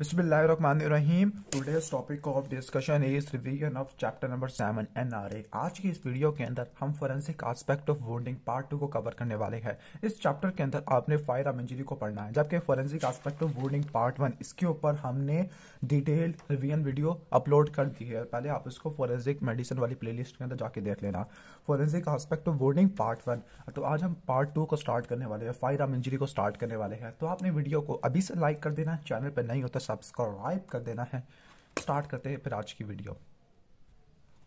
Topic of discussion is of chapter number seven आज की इस वीडियो के अंदर हम forensic aspect of wounding part two को कवर करने वाले हैं इस चैप्टर के अंदर आपने फायर को पढ़ना है जबकि forensic aspect of wounding part one इसके ऊपर हमने डिटेल्ड रिविजन वीडियो अपलोड कर दी है पहले आप इसको फोरेंसिक मेडिसिन वाली प्ले के अंदर जाके देख लेना forensic aspect of wounding part one तो आज हम पार्ट टू को स्टार्ट करने वाले हैं फायर आर्म इंजरी को स्टार्ट करने वाले हैं तो आपने वीडियो को अभी से लाइक कर देना चैनल पर नहीं होता तो सब्सक्राइब कर देना है स्टार्ट करते हैं फिर आज की वीडियो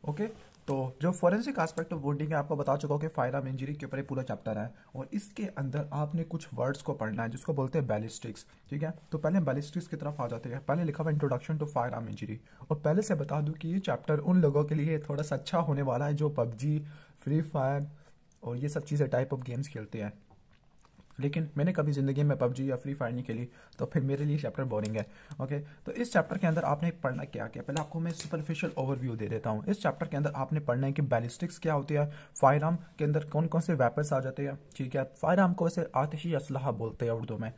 ओके तो जो फॉरेंसिक एस्पेक्ट ऑफ वोटिंग है आपको बता चुका हूँ कि फायर ऑफ इंजरी के ऊपर ही पूरा चैप्टर है और इसके अंदर आपने कुछ वर्ड्स को पढ़ना है जिसको बोलते हैं बैलिस्टिक्स ठीक है तो पहले बैलिस्टिक्स की तरफ आ जाते हैं पहले लिखा हुआ introduction to fire of injury और पहले से बता दूँ कि ये चैप्टर उन लोगों के लिए थोड़ा सा अच्छा होने वाला है जो पबजी फ्री फायर और ये सब चीज़ें टाइप ऑफ गेम्स खेलते हैं लेकिन मैंने कभी ज़िंदगी में पबजी या फ्री फायर नहीं खेली तो फिर मेरे लिए चैप्टर बोरिंग है ओके तो इस चैप्टर के अंदर आपने पढ़ना क्या क्या पहले आपको मैं सुपरफिशियल ओवरव्यू दे देता हूँ इस चैप्टर के अंदर आपने पढ़ना है कि बैलिस्टिक्स क्या होती है फायर आर्म के अंदर कौन कौन से वेपन्स आ जाते हैं ठीक है फायर आर्म को वैसे आतिशी असलाह बोलते हैं उर्दू में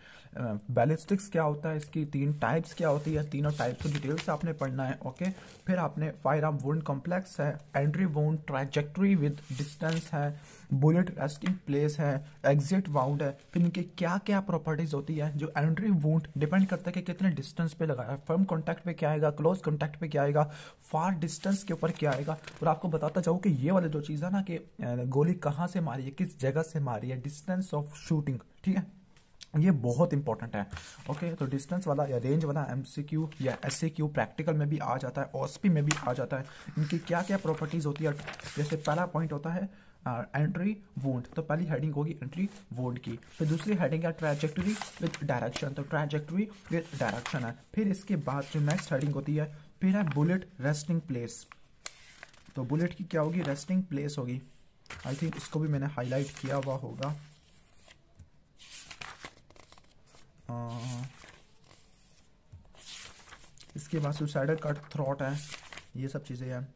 बैलिस्टिक्स क्या होता है इसकी तीन टाइप्स क्या होती है तीनों टाइप्स की डिटेल से आपने पढ़ना है ओके फिर आपने फायर आर्म वोन कॉम्प्लेक्स है entry wound trajectory with distance है बुलेट रेस्टिंग प्लेस है एग्जिट वाउंड है फिर इनके क्या क्या प्रॉपर्टीज होती है जो एंट्री वोट डिपेंड करता है कि कितने डिस्टेंस पे लगाया फर्म कॉन्टैक्ट पे क्या आएगा क्लोज कॉन्टैक्ट पे क्या आएगा फार डिस्टेंस के ऊपर क्या आएगा और आपको बताता चाहूँ कि ये वाले जो चीज़ है ना कि गोली कहाँ से मारी है किस जगह से मारी है डिस्टेंस ऑफ शूटिंग ठीक है ये बहुत इंपॉर्टेंट है ओके तो डिस्टेंस वाला या रेंज वाला एम या एस प्रैक्टिकल में भी आ जाता है ओ में भी आ जाता है इनकी क्या क्या प्रॉपर्टीज़ होती है जैसे पहला पॉइंट होता है एंट्री वोंट तो पहली हेडिंग होगी एंट्री वोंट की फिर दूसरी हेडिंग है ट्रैजेक्टरी विद डायरेक्शन तो ट्रैजेक्टरी विद डायरेक्शन है फिर इसके बाद जो नेक्स्ट हेडिंग होती है फिर है बुलेट रेस्टिंग प्लेस तो बुलेट की क्या होगी रेस्टिंग प्लेस होगी आई थिंक इसको भी मैंने हाईलाइट किया हुआ होगा आ, इसके बाद सुसाइडल कट थ्रॉट है ये सब चीज़ें हैं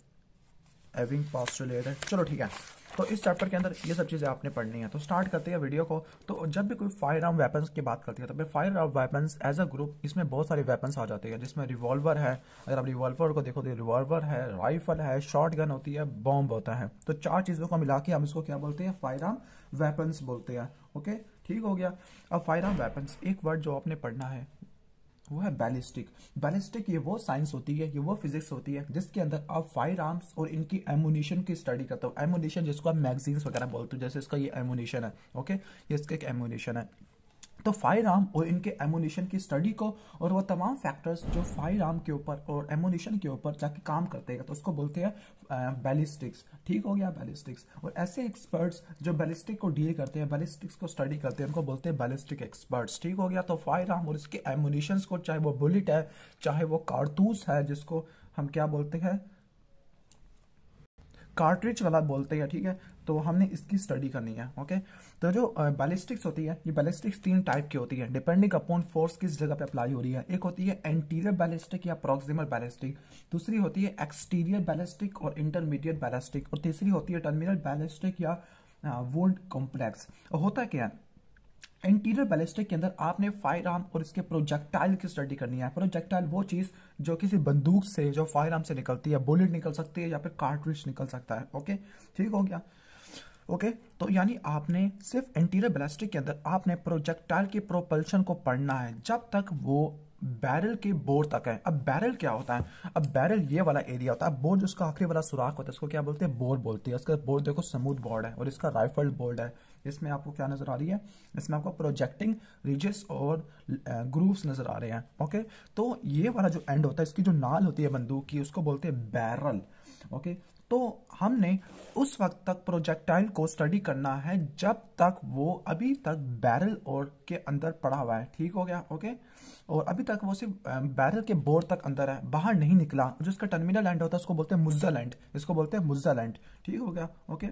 एविंग पॉस्टुलेट है चलो ठीक है तो इस चैप्टर के अंदर ये सब चीज़ें आपने पढ़नी है तो स्टार्ट करते हैं वीडियो को तो जब भी कोई फायर आर्म वेपन्स की बात करती है तो firearm weapons as a group इसमें बहुत सारे वेपन्स आ जाते हैं जिसमें रिवॉल्वर है अगर आप रिवॉल्वर को देखो तो रिवॉल्वर है राइफल है शॉर्ट गन होती है बॉम्ब होता है तो चार चीज़ों को मिला के हम इसको क्या बोलते हैं फायर आर्म वेपन्स बोलते हैं ओके ठीक हो गया अब फायर आर्म वेपन्स एक वर्ड जो आपने पढ़ना है वो है बैलिस्टिक बैलिस्टिक ये वो साइंस होती है ये वो फिजिक्स होती है जिसके अंदर आप फायर आर्म्स और इनकी एमोनेशन की स्टडी करते हो एमोनेशन जिसको आप मैगजीन्स वगैरह बोलते हो जैसे इसका ये एमोनेशन है ओके ये इसका एक एमोनेशन है तो फायर आर्म और इनके एमोनिशन की स्टडी को और वो तमाम फैक्टर्स जो फायर आर्म के ऊपर और एमोनिशन के ऊपर जाके काम करते हैं तो उसको बोलते हैं बैलिस्टिक्स uh, ठीक हो गया बैलिस्टिक्स और ऐसे एक्सपर्ट्स जो बैलिस्टिक को डील करते हैं बैलिस्टिक्स को स्टडी करते हैं उनको बोलते हैं बैलिस्टिक एक्सपर्ट्स ठीक हो गया तो फायर आर्म और इसके एमोनिशन को चाहे वो बुलेट है चाहे वो कारतूस है जिसको हम क्या बोलते हैं कार्ट्रिज वाला बोलते हैं ठीक है तो हमने इसकी स्टडी करनी है ओके तो जो बैलिस्टिक्स होती है ये बैलिस्टिक्स तीन टाइप की होती है डिपेंडिंग अपॉन फोर्स किस जगह पे अप्लाई हो रही है एक होती है एंटीरियर बैलिस्टिक या प्रोक्सिमल बैलिस्टिक दूसरी होती है एक्सटीरियर बैलिस्टिक और इंटरमीडिएट बैलिस्टिक और तीसरी होती है टर्मिनल बैलिस्टिक या वोल्ड कॉम्प्लेक्स होता क्या है इंटीरियर बैलिस्टिक के अंदर आपने फायर आर्म और इसके प्रोजेक्टाइल की स्टडी करनी है प्रोजेक्टाइल वो चीज जो किसी बंदूक से जो फायर आर्म से निकलती है बुलेट निकल सकती है या फिर कार्टरिज निकल सकता है ओके ठीक हो गया ओके तो यानी आपने सिर्फ एंटीरियर बेलास्टिक के अंदर आपने प्रोजेक्टाइल के प्रोपल्शन को पढ़ना है जब तक वो बैरल के बोर तक है अब बैरल क्या होता है अब बैरल ये वाला एरिया होता है बोर्ड उसका आखिरी वाला सुराख होता है उसको क्या बोलते हैं बोर बोलते हैं उसका बोर्ड देखो समूथ बोर्ड है और इसका राइफल्ड बोर्ड है इसमें आपको क्या नजर आ रही है इसमें आपको प्रोजेक्टिंग रिजेस और ग्रूव्स नजर आ रहे हैं ओके तो ये वाला जो एंड होता है इसकी जो नाल होती है बंदूक की उसको बोलते हैं बैरल ओके तो हमने उस वक्त तक प्रोजेक्टाइल को स्टडी करना है जब तक वो अभी तक बैरल और के अंदर पड़ा हुआ है ठीक हो गया ओके और अभी तक वो सिर्फ बैरल के बोर तक अंदर है बाहर नहीं निकला जो इसका टर्मिनल एंड होता है उसको बोलते हैं मुज्जा लैंड इसको बोलते हैं मुज्जा लैंड ठीक हो गया ओके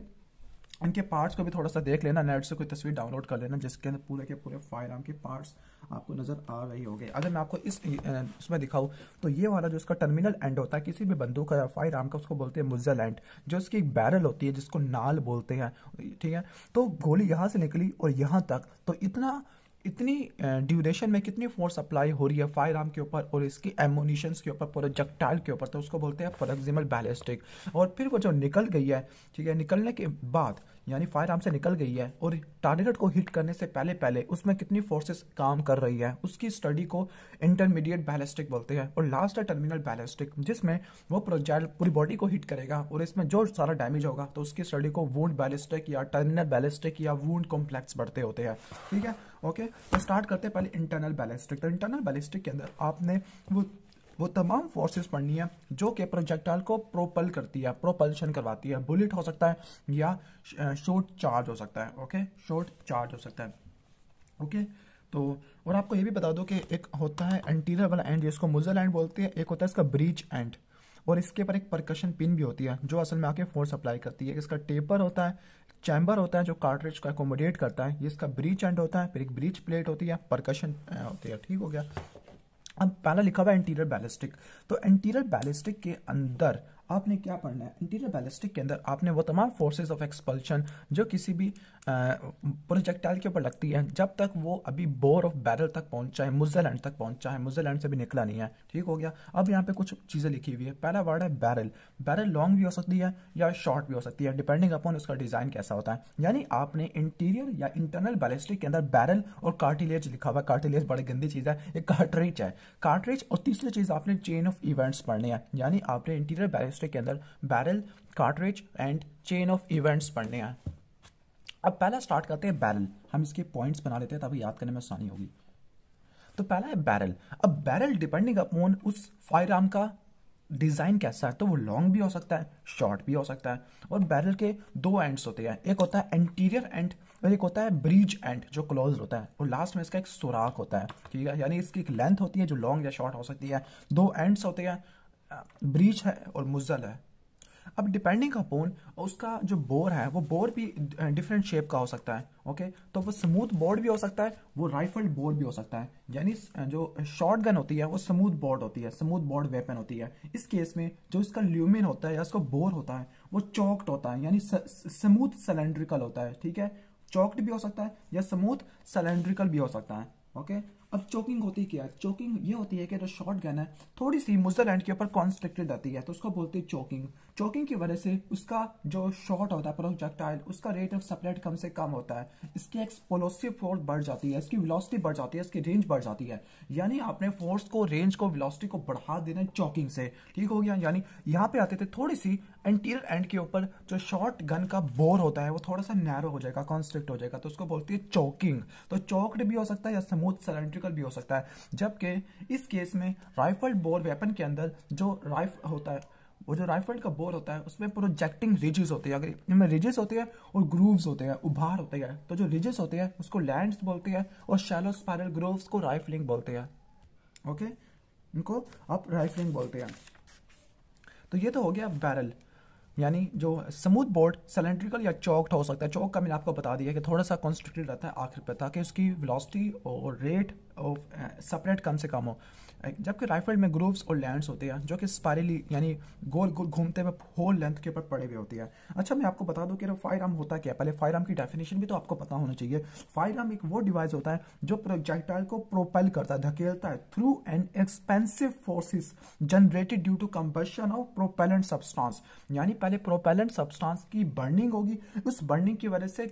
उनके पार्ट्स को भी थोड़ा सा देख लेना नेट से कोई तस्वीर डाउनलोड कर लेना जिसके अंदर पूरे के पूरे फायर आर्म के पार्ट्स आपको नज़र आ रही होगी अगर मैं आपको इस इसमें दिखाऊँ तो ये वाला जो इसका टर्मिनल एंड होता है किसी भी बंदूक का फायर आर्म का उसको बोलते हैं मुजल एंड जो उसकी एक बैरल होती है जिसको नाल बोलते हैं ठीक है तो गोली यहाँ से निकली और यहाँ तक तो इतना इतनी ड्यूरेशन में कितनी फोर्स अप्लाई हो रही है फायर आर्म के ऊपर और इसकी एमोनिशन के ऊपर प्रोजेक्टाइल के ऊपर तो उसको बोलते हैं फॉर एग्जाम्पल बैलिस्टिक और फिर वो जो निकल गई है ठीक है निकलने के बाद यानी फायर आर्म से निकल गई है और टारगेट को हिट करने से पहले पहले उसमें कितनी फोर्सेस काम कर रही है उसकी स्टडी को इंटरमीडिएट बैलिस्टिक बोलते हैं और लास्ट है टर्मिनल बैलिस्टिक जिसमें वो प्रोजेक्ट पूरी बॉडी को हिट करेगा और इसमें जो सारा डैमेज होगा तो उसकी स्टडी को वूड बैलिस्टिक या टर्मिनल बैलिस्टिक या वूड कॉम्प्लेक्स बढ़ते होते हैं ठीक है ओके तो स्टार्ट करते हैं पहले इंटरनल बैलिस्टिक तो इंटरनल बैलिस्टिक के अंदर आपने वो वो तमाम फोर्सेस पढ़नी है जो कि प्रोजेक्टाइल को प्रोपल करती है प्रोपल्शन करवाती है बुलेट हो सकता है या शॉर्ट चार्ज हो सकता है ओके शॉर्ट चार्ज हो सकता है ओके तो और आपको ये भी बता दो कि एक होता है एंटीरियर वाला एंड जिसको मुजल एंड बोलते हैं एक होता है इसका ब्रीच एंड और इसके ऊपर एक परकशन पिन भी होती है जो असल में आके फोर्स अप्लाई करती है इसका टेपर होता है चैम्बर होता है जो कार्टरेज को एकोमोडेट करता है ये इसका ब्रीच एंड होता है फिर एक ब्रीच प्लेट होती है परकशन होती है ठीक हो गया अब पहला लिखा हुआ इंटीरियर बैलिस्टिक तो इंटीरियर बैलिस्टिक के अंदर आपने क्या पढ़ना है इंटीरियर बैलिस्टिक के अंदर आपने वो तमाम फोर्सेस ऑफ एक्सपल्शन जो किसी भी प्रोजेक्टाइल के ऊपर लगती है जब तक वो अभी बोर ऑफ बैरल तक पहुंचा है मुजरलैंड तक पहुंचा है मुजरलैंड से भी निकला नहीं है ठीक हो गया अब यहाँ पे कुछ चीज़ें लिखी हुई है पहला वर्ड है बैरल बैरल लॉन्ग भी हो सकती है या शॉर्ट भी हो सकती है डिपेंडिंग अपॉन उसका डिज़ाइन कैसा होता है यानी आपने इंटीरियर या इंटरनल बैलिस्टिक के अंदर बैरल और कार्टिलेज लिखा हुआ कार्टिलेज बड़ी गंदी चीज़ है ये कार्टरेज है कार्टरेज और तीसरी चीज़ आपने चेन ऑफ इवेंट्स पढ़ने हैं यानी आपने इंटीरियर बैलिस्टिक के अंदर barrel cartridge and chain of events पढ़ने हैं अब पहला स्टार्ट करते हैं बैरल हम इसके पॉइंट्स बना लेते हैं तभी याद करने में आसानी होगी तो पहला है बैरल अब बैरल डिपेंडिंग अपॉन उस फायर आर्म का डिज़ाइन कैसा है तो वो लॉन्ग भी हो सकता है शॉर्ट भी हो सकता है और बैरल के दो एंड्स होते हैं एक होता है एंटीरियर एंड और एक होता है ब्रिज एंड जो क्लोज होता है और लास्ट में इसका एक सुराख होता है ठीक है यानी इसकी एक लेंथ होती है जो लॉन्ग या शॉर्ट हो सकती है दो एंड्स होते हैं ब्रिज है और मुजल है अब डिपेंडिंग अपॉन उसका जो बोर है वो बोर भी डिफरेंट शेप का हो सकता है ओके तो वो स्मूथ बोर्ड भी हो सकता है वो राइफल्ड बोर भी हो सकता है यानी जो शॉर्ट गन होती है वो स्मूथ बोर्ड होती है स्मूथ बोर्ड वेपन होती है इस केस में जो इसका ल्यूमिन होता है या इसका बोर होता है वो चौकड होता है यानी स्मूथ सिलेंड्रिकल होता है ठीक है चौकड भी हो सकता है या स्मूथ सिलेंड्रिकल भी हो सकता है ओके okay? अब चोकिंग होती क्या है चोकिंग ये होती है कि जो शॉर्ट गन है थोड़ी सी मुजर एंड के ऊपर कॉन्स्ट्रक्टेड आती है तो उसको बोलते हैं चोकिंग चोकिंग की वजह से उसका जो शॉट होता है प्रोजेक्टाइल उसका रेट ऑफ सप्लेट कम से कम होता है इसकी एक्सपोलोसिव फोर्स बढ़ जाती है इसकी विलोसिटी बढ़ जाती है इसकी रेंज बढ़ जाती है यानी आपने फोर्स को रेंज को विलोसिटी को बढ़ा देना चौकिंग से ठीक हो गया यानी यहाँ पे आते थे थोड़ी सी एंटीरियर एंड के ऊपर जो शॉर्ट गन का बोर होता है वो थोड़ा सा नैरो हो जाएगा कॉन्स्ट्रिक्ट हो जाएगा तो उसको बोलती है चौकिंग तो चौकड भी हो सकता है या स्मूथ सिलेंड्रिकल भी हो सकता है जबकि इस केस में राइफल बोर वेपन के अंदर जो राइफ होता है वो जो राइफल का बोर होता है उसमें प्रोजेक्टिंग रिजेस होते हैं अगर इनमें रिजेस होते हैं और ग्रूव्स होते हैं उभार होते हैं तो जो रिजेस होते हैं उसको लैंड्स बोलते हैं और शैलो स्पायरल ग्रूव्स को राइफलिंग बोलते हैं ओके इनको आप राइफलिंग बोलते हैं तो ये तो हो गया बैरल यानी जो स्मूथ बोर्ड सिलेंड्रिकल या चौक हो सकता है चौक का मैंने आपको बता दिया कि थोड़ा सा कॉन्स्ट्रिक्टेड रहता है आखिर पर ताकि उसकी वेलोसिटी और रेट सेपरेट uh, कम से कम हो जबकि राइफल में ग्रूव्स और लैंड्स होते हैं जो कि स्पायरली यानी गोल गोल घूमते हुए होल लेंथ के ऊपर पड़े हुए होते हैं अच्छा मैं आपको बता दूं कि फायर आर्म होता क्या है पहले फायर आर्म की डेफिनेशन भी तो आपको पता होना चाहिए फायर आर्म एक वो डिवाइस होता है जो प्रोजेक्टाइल को प्रोपेल करता है धकेलता है through an expansive forces generated due to combustion of propellant substance यानी पहले प्रोपेलेंट सब्सटांस की बर्निंग होगी उस बर्निंग की वजह से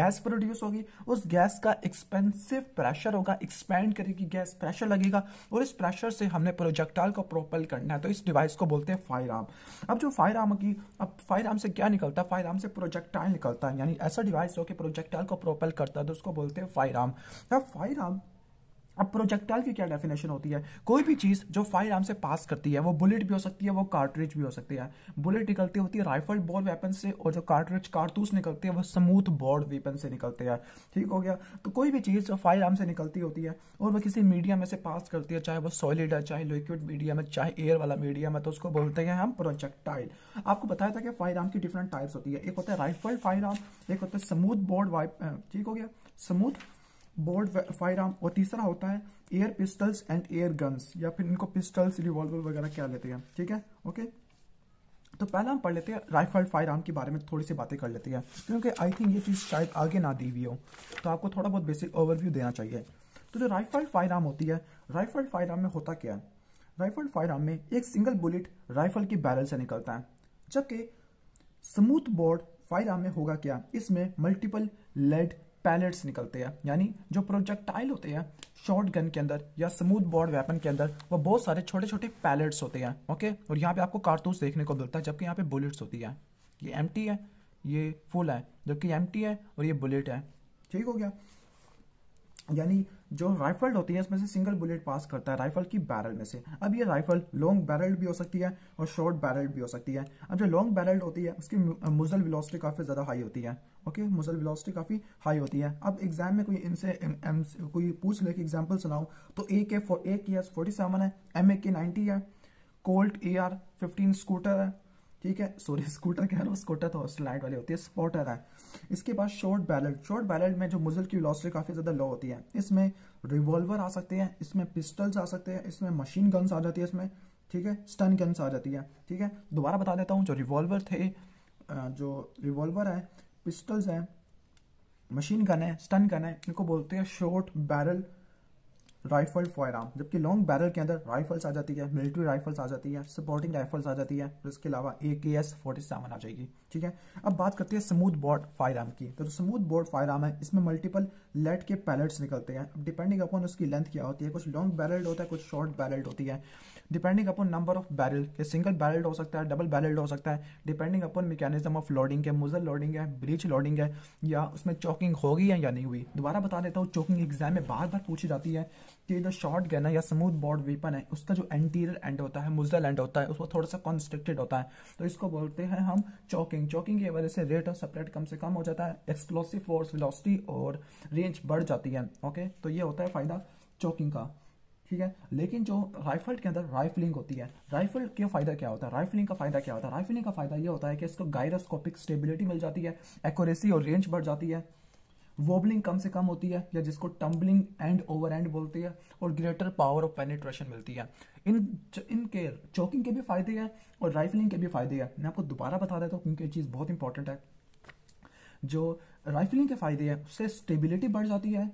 गैस प्रोड्यूस होगी उस गैस का एक्सपेंसिव प्रेशर होगा एक्सपेंड करेगी गैस प्रेशर लगेगा और इस प्रेशर से हमने प्रोजेक्टाइल को प्रोपेल करना है तो इस डिवाइस को बोलते हैं फायर आर्म अब जो फायर आर्म की अब फायर आर्म से क्या निकलता है फायर आर्म से प्रोजेक्टाइल निकलता है यानी ऐसा डिवाइस हो कि प्रोजेक्टाइल को प्रोपेल करता है तो उसको बोलते हैं फायर आर्म अब फायर आर्म अब प्रोजेक्टाइल की क्या डेफिनेशन होती है कोई भी चीज़ जो फायर आर्म से पास करती है वो बुलेट भी हो सकती है वो कार्ट्रिज भी हो सकती है बुलेट निकलती होती है राइफल बॉल वेपन से और जो कार्ट्रिज कारतूस निकलते हैं वो स्मूथ बॉर्ड वेपन से निकलते हैं ठीक हो गया तो कोई भी चीज़ जो फायर आर्म से निकलती होती है और वो किसी मीडिया में से पास करती है चाहे वो सॉलिड है चाहे लिक्विड मीडिया में चाहे एयर वाला मीडिया में तो उसको बोलते हैं हम प्रोजेक्टाइल आपको बताया था कि फायर आर्म की डिफरेंट टाइप्स होती है एक होता है राइफल फायर आर्म एक होता है स्मूथ बॉर्ड वाइप ठीक हो गया स्मूथ बोर्ड फायर आर्म और तीसरा होता है air pistols and air guns या फिर इनको पिस्टल्स रिवॉल्वर वगैरह क्या लेते हैं ठीक है ओके तो पहला हम पढ़ लेते हैं राइफल फायर आर्म के बारे में थोड़ी सी बातें कर लेते हैं क्योंकि आई थिंक ये चीज़ शायद आगे ना दी हुई हो तो आपको थोड़ा बहुत बेसिक ओवरव्यू देना चाहिए तो जो राइफल फायर आर्म होती है राइफल फायर आर्म में होता क्या है राइफल फायर आर्म में एक सिंगल बुलेट राइफल की बैरल से निकलता है जबकि स्मूथ बोर्ड फायर आर्म में होगा क्या इसमें मल्टीपल लेड पैलेट्स निकलते हैं यानी जो प्रोजेक्टाइल होते हैं शॉर्ट गन के अंदर या स्मूथ बॉर्ड वेपन के अंदर वो बहुत सारे छोटे छोटे पैलेट्स होते हैं ओके और यहाँ पे आपको कारतूस देखने को मिलता है जबकि यहाँ पे बुलेट्स होती है ये एम है ये फुल है जबकि एम है और ये बुलेट है ठीक हो गया यानी जो राइफल होती है इसमें से सिंगल बुलेट पास करता है राइफल की बैरल में से अब ये राइफल लॉन्ग बैरल भी हो सकती है और शॉर्ट बैरल भी हो सकती है अब जो लॉन्ग बैरल होती है उसकी मुजल वेलोसिटी काफ़ी ज़्यादा हाई होती है ओके मसल वेलोसिटी काफ़ी हाई होती है अब एग्जाम में कोई इनसे कोई पूछ ले कि एग्जांपल सुनाओ तो ए के फो A K S forty seven है एम ए के नाइन्टी है Colt A R fifteen scooter है ठीक है सॉरी स्कूटर कह रहा हूँ स्कूटर तो स्लाइड वाली होती है स्पॉटर है इसके बाद शॉर्ट बैलेट शॉर्ट बैलेट में जो मुजल की वेलोसिटी काफ़ी ज़्यादा लो होती है इसमें रिवॉल्वर आ सकते हैं इसमें पिस्टल्स आ सकते हैं इसमें मशीन गन्स आ जाती है इसमें ठीक है स्टन गन्स आ जाती है ठीक है दोबारा बता देता हूँ जो रिवॉल्वर थे जो रिवॉल्वर है पिस्टल्स हैं मशीन गन है स्टन गन है इनको बोलते हैं short barrel rifle firearm जबकि लॉन्ग बैरल के अंदर राइफल्स आ जाती है मिलिट्री राइफल्स आ जाती है सपोर्टिंग राइफल्स आ जाती है इसके अलावा ए के एस फोर्टी सेवन आ जाएगी ठीक है अब बात करते हैं स्मूथ बॉर्ड फायराम की तो जो स्मूथ फायर फायराम है इसमें मल्टीपल लेट के पैलेट्स निकलते हैं अब डिपेंडिंग अपॉन उसकी लेंथ क्या होती है कुछ लॉन्ग बैरल्ड होता है कुछ शॉर्ट बैरल्ड होती है depending upon number of barrel single barrelled हो सकता है डबल बैरल्ड हो सकता है depending upon mechanism of loading है मुजल लोडिंग है ब्रीच लोडिंग है या उसमें चौकिंग होगी या नहीं हुई दोबारा बता देता हूँ चौकिंग एग्जाम में बार बार पूछी जाती है कि जो शॉर्ट गन है या स्मूथ बॉर्ड वेपन है उसका जो एंटीरियर एंड होता है मुजल एंड होता है उसको थोड़ा सा कॉन्स्ट्रिक्टेड होता है तो इसको बोलते हैं हम चौकिंग चॉकिंग चौकिंग की वजह से रेट ऑफ सेपरेट कम से कम हो जाता है एक्सप्लोसिव फोर्स वेलोसिटी और रेंज बढ़ जाती है ओके तो ये होता है फायदा चौकिंग का ठीक है लेकिन जो राइफल के अंदर राइफलिंग होती है राइफल के फायदा क्या होता है राइफलिंग का फायदा क्या होता है राइफलिंग का फायदा ये होता है कि इसको गायरोस्कोपिक स्टेबिलिटी मिल जाती है एक्यूरेसी और रेंज बढ़ जाती है वोबलिंग कम से कम होती है या जिसको टम्बलिंग एंड ओवर एंड बोलती है और ग्रेटर पावर ऑफ पेनिट्रेशन मिलती है इन इनके चौकिंग के भी फायदे हैं और राइफलिंग के भी फायदे हैं मैं आपको दोबारा बता देता हूँ क्योंकि ये चीज़ बहुत इंपॉर्टेंट है जो राइफलिंग के फायदे हैं उससे स्टेबिलिटी बढ़ जाती है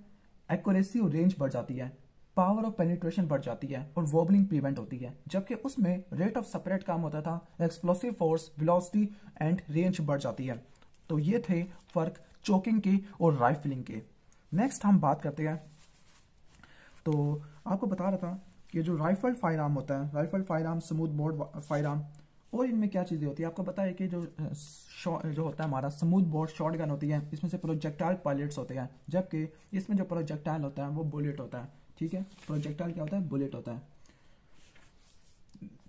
एक्यूरेसी और रेंज बढ़ जाती है पावर ऑफ पेनिट्रेशन बढ़ जाती है और वोबलिंग प्रिवेंट होती है जबकि उसमें रेट ऑफ सपरेट काम होता था explosive force velocity and range बढ़ जाती है तो ये थे फर्क चौकिंग की और राइफलिंग की नेक्स्ट हम बात करते हैं तो आपको बता रहा था कि जो राइफल फायर आर्म होता है rifle firearm smooth bored firearm और इनमें क्या चीज़ें होती है आपको पता है कि जो जो होता है हमारा स्मूथ बोर्ड शॉर्ट गन होती है इसमें से प्रोजेक्टाइल पायलट्स होते हैं जबकि इसमें जो प्रोजेक्टाइल होता है वो बुलेट होता है ठीक है प्रोजेक्टाइल क्या होता है बुलेट होता है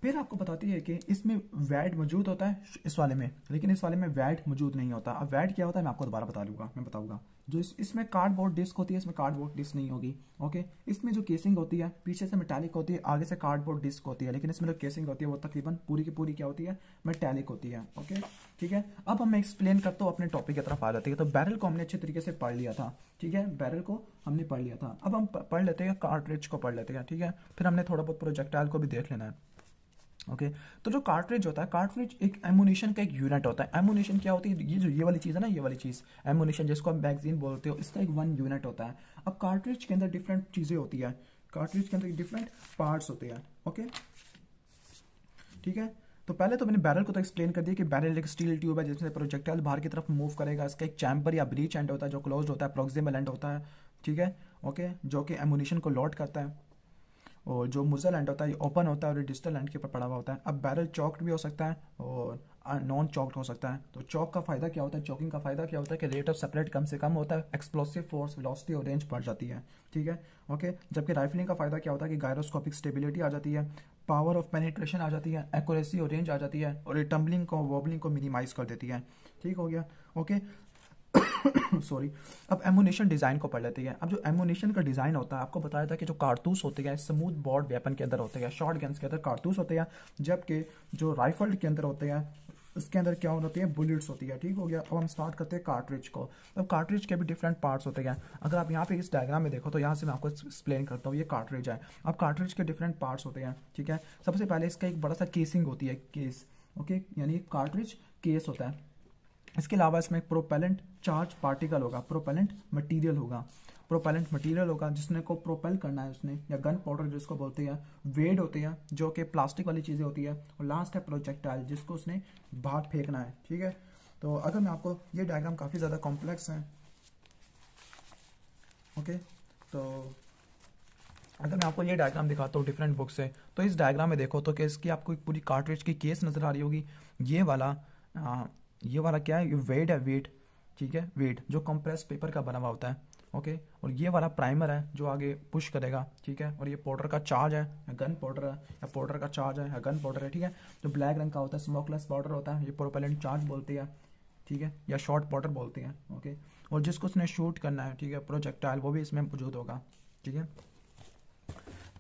फिर आपको बताती है कि इसमें वैट मौजूद होता है इस वाले में लेकिन इस वाले में वैट मौजूद नहीं होता अब वैट क्या होता है मैं आपको दोबारा बता लूंगा मैं बताऊंगा जो इस इसमें कार्डबोर्ड डिस्क होती है इसमें कार्डबोर्ड डिस्क नहीं होगी ओके इसमें जो केसिंग होती है पीछे से मेटालिक होती है आगे से कार्डबोर्ड डिस्क होती है लेकिन इसमें जो केसिंग होती है वो तकरीबन पूरी की पूरी क्या होती है मेटालिक होती है ओके ठीक है अब हम एक्सप्लेन करता हूँ अपने टॉपिक की तरफ आ जाती है तो बैरल को हमने अच्छे तरीके से पढ़ लिया था ठीक है बैरल को हमने पढ़ लिया था अब हम पढ़ लेते हैं कार्टरेज को पढ़ लेते हैं ठीक है फिर हमने थोड़ा बहुत प्रोजेक्टाइल को भी देख लेना है ओके okay, तो जो कार्टरेज होता है कार्टरेज एक एमुनेशन का एक यूनिट होता है एमुनेशन क्या होती है ये जो ये वाली चीज़ है ना ये वाली चीज़ एमुनेशन जिसको आप मैगजीन बोलते हो इसका एक वन यूनिट होता है अब कार्टरेज के अंदर डिफरेंट चीज़ें होती है कार्टरेज के अंदर डिफरेंट पार्ट्स होते हैं ओके ठीक है तो पहले तो मैंने बैरल को तो एक्सप्लेन कर दिया कि बैरल एक स्टील ट्यूब है जिसमें प्रोजेक्टाइल बाहर की तरफ मूव करेगा इसका एक चैम्बर या ब्रीच एंड होता है जो क्लोज होता है प्रोक्सिमल एंड होता है ठीक है ओके जो कि एमुनेशन को लॉट करता है और जो मुजल एंड होता है ये ओपन होता है और डिजिटल एंड के ऊपर पड़ा हुआ होता है अब बैरल चौकड भी हो सकता है और नॉन चॉक्ड हो सकता है तो चौक का फायदा क्या होता है चॉकिंग का फायदा क्या होता है कि रेट ऑफ सेपरेट कम से कम होता है एक्सप्लोसिव फोर्स वेलोसिटी और रेंज बढ़ जाती है ठीक है ओके जबकि राइफलिंग का फायदा क्या होता है कि गायरोस्कोपिक स्टेबिलिटी आ जाती है पावर ऑफ पेनिट्रेशन आ जाती है एक्यूरेसी और रेंज आ जाती है और ये टम्बलिंग को वॉबलिंग को मिनिमाइज कर देती है ठीक हो गया ओके सॉरी अब एमोनेशन डिज़ाइन को पढ़ लेते हैं अब जो एमोनेशन का डिज़ाइन होता है आपको बताया था कि जो कारतूस होते हैं स्मूथ बॉर्ड वेपन के अंदर होते हैं शॉर्ट गन्स के अंदर कारतूस होते हैं जबकि जो राइफल के अंदर होते हैं इसके अंदर क्या होती है बुलेट्स होती है ठीक हो गया अब हम स्टार्ट करते हैं कार्ट्रिज को अब कार्ट्रिज के भी डिफरेंट पार्ट्स होते हैं अगर आप यहाँ पे इस डायग्राम में देखो तो यहाँ से मैं आपको एक्सप्लेन करता हूँ ये कार्ट्रिज है अब कार्ट्रिज के डिफरेंट पार्ट्स होते हैं ठीक है सबसे पहले इसका एक बड़ा सा केसिंग होती है केस ओके यानी कार्ट्रिज केस होता है इसके अलावा इसमें एक प्रोपेलेंट चार्ज पार्टिकल होगा प्रोपेलेंट मटेरियल होगा प्रोपेलेंट मटेरियल होगा जिसने को प्रोपेल करना है उसने या गन पाउडर जिसको बोलते हैं वेड होते हैं जो कि प्लास्टिक वाली चीज़ें होती है और लास्ट है प्रोजेक्टाइल जिसको उसने बाहर फेंकना है ठीक है तो अगर मैं आपको ये डायग्राम काफ़ी ज़्यादा कॉम्प्लेक्स है ओके तो अगर मैं आपको ये डायग्राम दिखाता हूँ डिफरेंट बुक से तो इस डायग्राम में देखो तो कि इसकी आपको एक पूरी कार्टरेज की केस नज़र आ रही होगी ये वाला ये वाला क्या है ये वेट है वेट ठीक है वेट जो कंप्रेस पेपर का बना हुआ होता है ओके और ये वाला प्राइमर है जो आगे पुश करेगा ठीक है और ये पाउडर का चार्ज है गन पाउडर है या पाउडर का चार्ज है या गन पाउडर है ठीक है जो ब्लैक रंग का होता है स्मोकलेस पाउडर होता है ये प्रोपेलेंट चार्ज बोलती है ठीक है या शॉर्ट पाउडर बोलते हैं ओके और जिसको उसने शूट करना है ठीक है प्रोजेक्टाइल वो भी इसमें मौजूद होगा ठीक है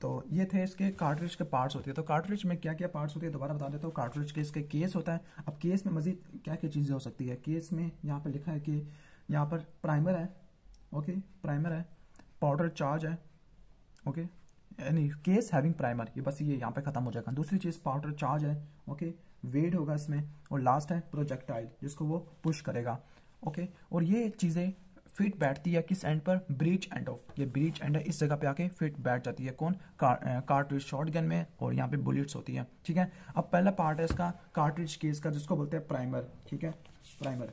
तो ये थे इसके कार्ट्रिज के पार्ट्स होते हैं तो कार्ट्रिज में क्या क्या पार्ट्स होते हैं दोबारा बता देता हूँ कार्ट्रिज के इसके केस होता है अब केस में मजीद क्या क्या चीज़ें हो सकती है केस में यहाँ पर लिखा है कि यहाँ पर प्राइमर है ओके प्राइमर है पाउडर चार्ज है ओके यानी केस हैविंग प्राइमर ये बस ये यहाँ पे ख़त्म हो जाएगा दूसरी चीज़ पाउडर चार्ज है ओके वेट होगा इसमें और लास्ट है प्रोजेक्टाइल जिसको वो पुश करेगा ओके और ये चीज़ें फिट बैठती है किस एंड पर ब्रीच एंड ऑफ ये ब्रीच एंड है इस जगह पे आके फिट बैठ जाती है कौन कार्ट्रिज शॉर्ट गन में और यहाँ पे बुलेट्स होती है ठीक है अब पहला पार्ट है इसका कार्ट्रिज केस का जिसको बोलते हैं प्राइमर ठीक है प्राइमर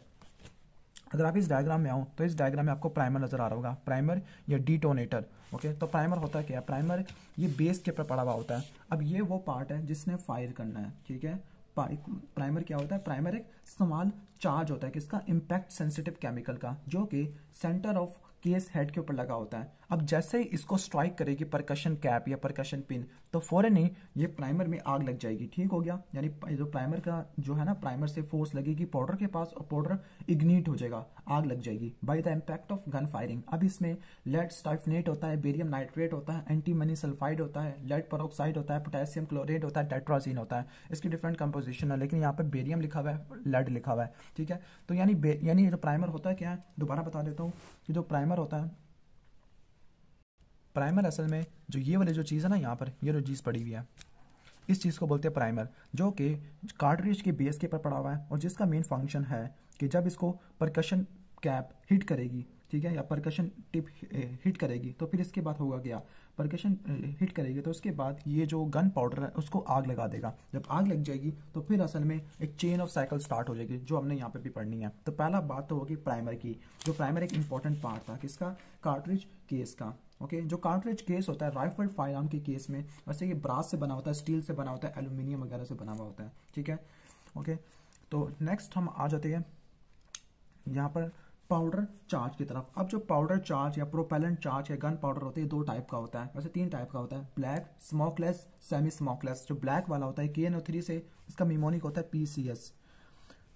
अगर आप इस डायग्राम में आओ तो इस डायग्राम में आपको प्राइमर नजर आ रहा होगा प्राइमर या डिटोनेटर ओके तो प्राइमर होता क्या है प्राइमर ये बेस के ऊपर पड़ा हुआ होता है अब ये वो पार्ट है जिसने फायर करना है ठीक है प्राइमर क्या होता है प्राइमर एक स्मॉल चार्ज होता है किसका इम्पैक्ट सेंसिटिव केमिकल का जो कि सेंटर ऑफ केस हेड के ऊपर लगा होता है अब जैसे ही इसको स्ट्राइक करेगी परकशन कैप या परकशन पिन तो फौरन ही ये प्राइमर में आग लग जाएगी ठीक हो गया यानी जो प्राइमर का जो है ना प्राइमर से फोर्स लगेगी पाउडर के पास और पाउडर इग्निट हो जाएगा आग लग जाएगी by the impact of gun firing अब इसमें लेड स्टाइफनेट होता है बेरियम नाइट्रेट होता है एंटी मनी सल्फाइड होता है लेड परोक्साइड होता है पोटेशियम क्लोरेट होता है टेट्राजीन होता है इसकी डिफरेंट कंपोजिशन है लेकिन यहाँ पर बेरियम लिखा हुआ है लेड लिखा हुआ है ठीक है तो यानी यानी जो प्राइमर होता है क्या है दोबारा बता देता हूँ कि जो प्राइमर होता है प्राइमर असल में जो ये वाली जो चीज़ है ना यहाँ पर ये जो चीज़ पड़ी हुई है इस चीज़ को बोलते हैं प्राइमर जो कि कार्टरेज के बेस के ऊपर पड़ा हुआ है और जिसका मेन फंक्शन है कि जब इसको परकशन कैप हिट करेगी ठीक है या परकशन टिप हिट करेगी तो फिर इसके बाद होगा क्या परकशन हिट करेगी तो उसके बाद ये जो गन पाउडर है उसको आग लगा देगा जब आग लग जाएगी तो फिर असल में एक चेन ऑफ साइकिल स्टार्ट हो जाएगी जो हमने यहाँ पे भी पढ़नी है तो पहला बात तो होगी प्राइमर की जो प्राइमर एक इंपॉर्टेंट पार्ट था किसका कार्ट्रिज केस का ओके okay, जो कार्ट्रिज केस होता है राइफल फायर आर्म के केस में वैसे ये ब्रास से बना होता है स्टील से बना होता है एल्यूमिनियम वगैरह से बना हुआ होता है ठीक है ओके okay, तो नेक्स्ट हम आ जाते हैं यहाँ पर पाउडर चार्ज की तरफ अब जो पाउडर चार्ज या प्रोपेलेंट चार्ज या गन पाउडर होते हैं दो टाइप का होता है वैसे तीन टाइप का होता है ब्लैक स्मोकलेस सेमी स्मोकलेस जो ब्लैक वाला होता है के से इसका मीमोनिक होता है पी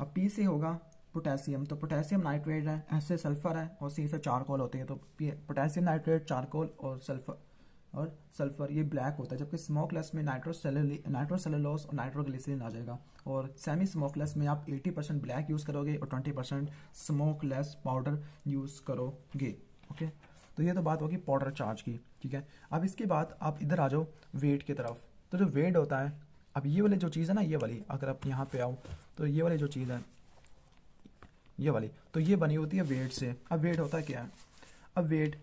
अब पी से होगा पोटेशियम तो पोटेशियम नाइट्रेट है ऐसे सल्फर है और सी से चारकोल होते हैं तो पोटेशियम नाइट्रेट चारकोल और सल्फर और सल्फर ये ब्लैक होता है जबकि स्मोकलेस में नाइट्रोसेलोस और नाइट्रोग्लिसरीन आ जाएगा और सेमी स्मोकलेस में आप 80 परसेंट ब्लैक यूज़ करोगे और 20 परसेंट स्मोकलेस पाउडर यूज़ करोगे ओके तो ये तो बात होगी पाउडर चार्ज की ठीक है अब इसके बाद आप इधर आ जाओ वेट की तरफ तो जो वेट होता है अब ये वाली जो चीज़ है ना ये वाली अगर आप यहाँ पे आओ तो ये वाली जो चीज़ है ये वाली तो ये बनी होती है वेट से अब वेट होता है क्या है अब वेट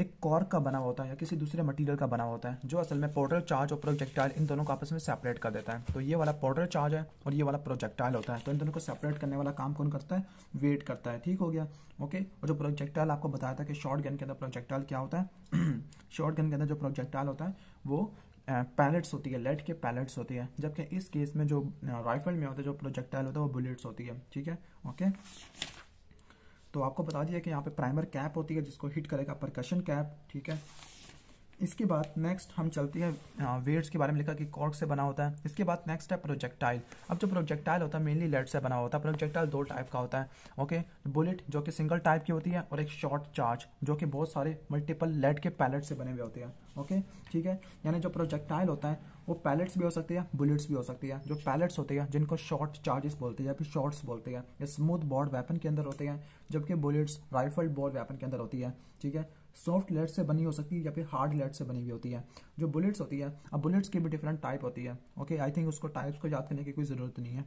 एक कॉर का बना होता है या किसी दूसरे मटेरियल का बना होता है जो असल में पोर्टल चार्ज और प्रोजेक्टाइल इन दोनों को आपस में सेपरेट कर देता है तो ये वाला पोर्टल चार्ज है और ये वाला प्रोजेक्टाइल होता है तो इन दोनों को सेपरेट करने वाला काम कौन करता है वेट करता है ठीक हो गया ओके और जो प्रोजेक्टाइल आपको बताया था कि शॉर्ट गन के अंदर प्रोजेक्टाइल क्या होता है शॉर्ट गन के अंदर जो प्रोजेक्टाइल होता है वो पैलेट्स होती है लेट के पैलेट्स होती है जबकि इस केस में जो राइफल में होता है जो प्रोजेक्टाइल होता है वो बुलेट्स होती है ठीक है ओके तो आपको बता दिया कि यहाँ पे प्राइमर कैप होती है जिसको हिट करेगा परकशन कैप ठीक है इसके बाद नेक्स्ट हम चलते हैं वेट्स हाँ, के बारे में लिखा कि कॉर्क से बना होता है इसके बाद नेक्स्ट है प्रोजेक्टाइल अब जो प्रोजेक्टाइल होता है मेनली लेड से बना होता है प्रोजेक्टाइल दो टाइप का होता है ओके बुलेट जो कि सिंगल टाइप की होती है और एक शॉर्ट चार्ज जो कि बहुत सारे मल्टीपल लेड के पैलेट से बने हुए होते हैं ओके ठीक है यानी जो प्रोजेक्टाइल होता है वो पैलेट्स भी हो सकते हैं बुलेट्स भी हो सकती है जो पैलेट्स होते हैं जिनको शॉर्ट चार्जेस बोलते हैं या फिर शॉर्ट्स बोलते हैं ये स्मूथ बॉर्ड वेपन के अंदर होते हैं जबकि बुलेट्स राइफल्ड बॉल वेपन के अंदर होती है ठीक है सॉफ्ट लेड से बनी हो सकती है या फिर हार्ड लेड से बनी हुई होती है जो बुलेट्स होती है अब बुलेट्स की भी डिफरेंट टाइप होती है ओके आई थिंक उसको टाइप्स को याद करने की कोई ज़रूरत नहीं है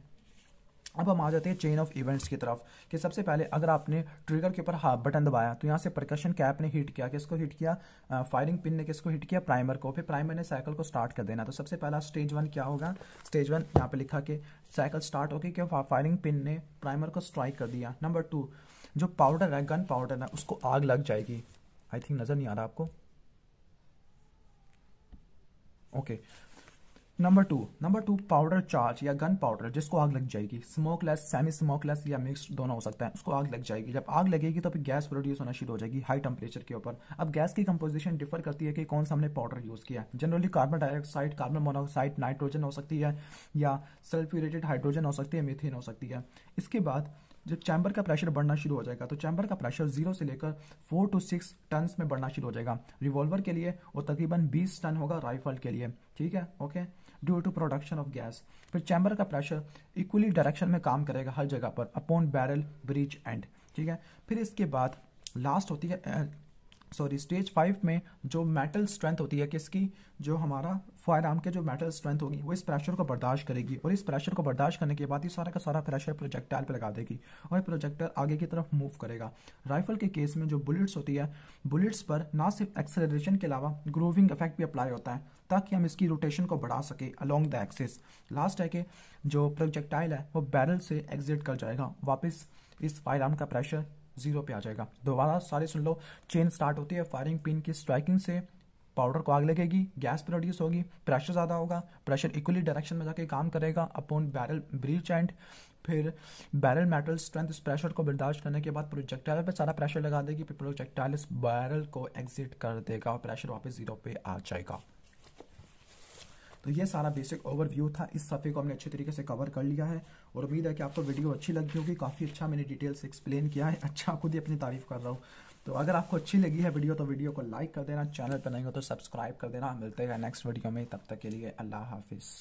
अब हम आ जाते हैं चेन ऑफ इवेंट्स की तरफ कि सबसे पहले अगर आपने ट्रिगर के ऊपर हाँ बटन दबाया तो यहाँ से प्रकशन कैप ने हिट किया किसको हिट किया फायरिंग पिन ने किसको हिट किया प्राइमर को फिर प्राइमर ने साइकिल को स्टार्ट कर देना तो सबसे पहला स्टेज वन क्या होगा स्टेज वन यहाँ पे लिखा कि साइकिल स्टार्ट होगी क्यों फायरिंग पिन ने प्राइमर को स्ट्राइक कर दिया नंबर टू जो पाउडर है गन पाउडर है उसको आग लग जाएगी आई थिंक नज़र नहीं आ रहा आपको okay number two number two powder charge या गन पाउडर जिसको आग लग जाएगी स्मोकलेस सेमी स्मोकलेस या मिक्स दोनों हो सकता है उसको आग लग जाएगी जब आग लगेगी तो फिर गैस प्रोड्यूस होना शुरू हो जाएगी हाई टेम्परेचर के ऊपर अब गैस की कंपोजिशन डिफर करती है कि कौन सा हमने पाउडर यूज़ किया generally carbon dioxide carbon monoxide nitrogen हो सकती है या सल्फ्यूरेटेड हाइड्रोजन हो सकती है मिथिन हो सकती है इसके बाद जब चैम्बर का प्रेशर बढ़ना शुरू हो जाएगा तो चैम्बर का प्रेशर जीरो से लेकर फोर टू सिक्स टन में बढ़ना शुरू हो जाएगा रिवॉल्वर के लिए वो तकरीबन बीस टन होगा राइफल के लिए ठीक है okay due to production of gas फिर चैम्बर का प्रेशर इक्वली डायरेक्शन में काम करेगा हर जगह पर अपॉन बैरल ब्रिज एंड ठीक है फिर इसके बाद लास्ट होती है सॉरी स्टेज फाइव में जो मेटल स्ट्रेंथ होती है किसकी जो हमारा फायर आर्म के जो मेटल स्ट्रेंथ होगी वो इस प्रेशर को बर्दाश्त करेगी और इस प्रेशर को बर्दाश्त करने के बाद ये सारा का सारा प्रेशर प्रोजेक्टाइल पर लगा देगी और प्रोजेक्टाइल आगे की तरफ मूव करेगा राइफल के केस में जो बुलेट्स होती है बुलेट्स पर ना सिर्फ एक्सेलरेशन के अलावा ग्रोविंग इफेक्ट भी अप्लाई होता है ताकि हम इसकी रोटेशन को बढ़ा सके अलोंग द एक्सिस लास्ट है कि जो प्रोजेक्टाइल है वो बैरल से एग्जिट कर जाएगा वापस इस फायर आर्म का प्रेशर जीरो पे आ जाएगा दोबारा सारे सुन लो चेन स्टार्ट होती है फायरिंग पिन की स्ट्राइकिंग से पाउडर को आग लगेगी गैस प्रोड्यूस होगी प्रेशर ज़्यादा होगा प्रेशर इक्वली डायरेक्शन में जाके काम करेगा अपॉन बैरल ब्रीच एंड फिर बैरल मेटल स्ट्रेंथ इस प्रेशर को बर्दाश्त करने के बाद प्रोजेक्टाइल पर सारा प्रेशर लगा देगी फिर प्रोजेक्टाइल इस बैरल को एग्जिट कर देगा और प्रेशर वापस जीरो पे आ जाएगा तो ये सारा बेसिक ओवरव्यू था इस सफ़े को हमने अच्छे तरीके से कवर कर लिया है और उम्मीद है कि आपको वीडियो अच्छी लगी होगी काफ़ी अच्छा मैंने डिटेल्स एक्सप्लेन किया है अच्छा खुद ही अपनी तारीफ कर रहा हूँ तो अगर आपको अच्छी लगी है वीडियो तो वीडियो को लाइक कर देना चैनल पर नहीं हो तो सब्सक्राइब कर देना मिलते हैं नेक्स्ट वीडियो में तब तक के लिए अल्लाह हाफिज़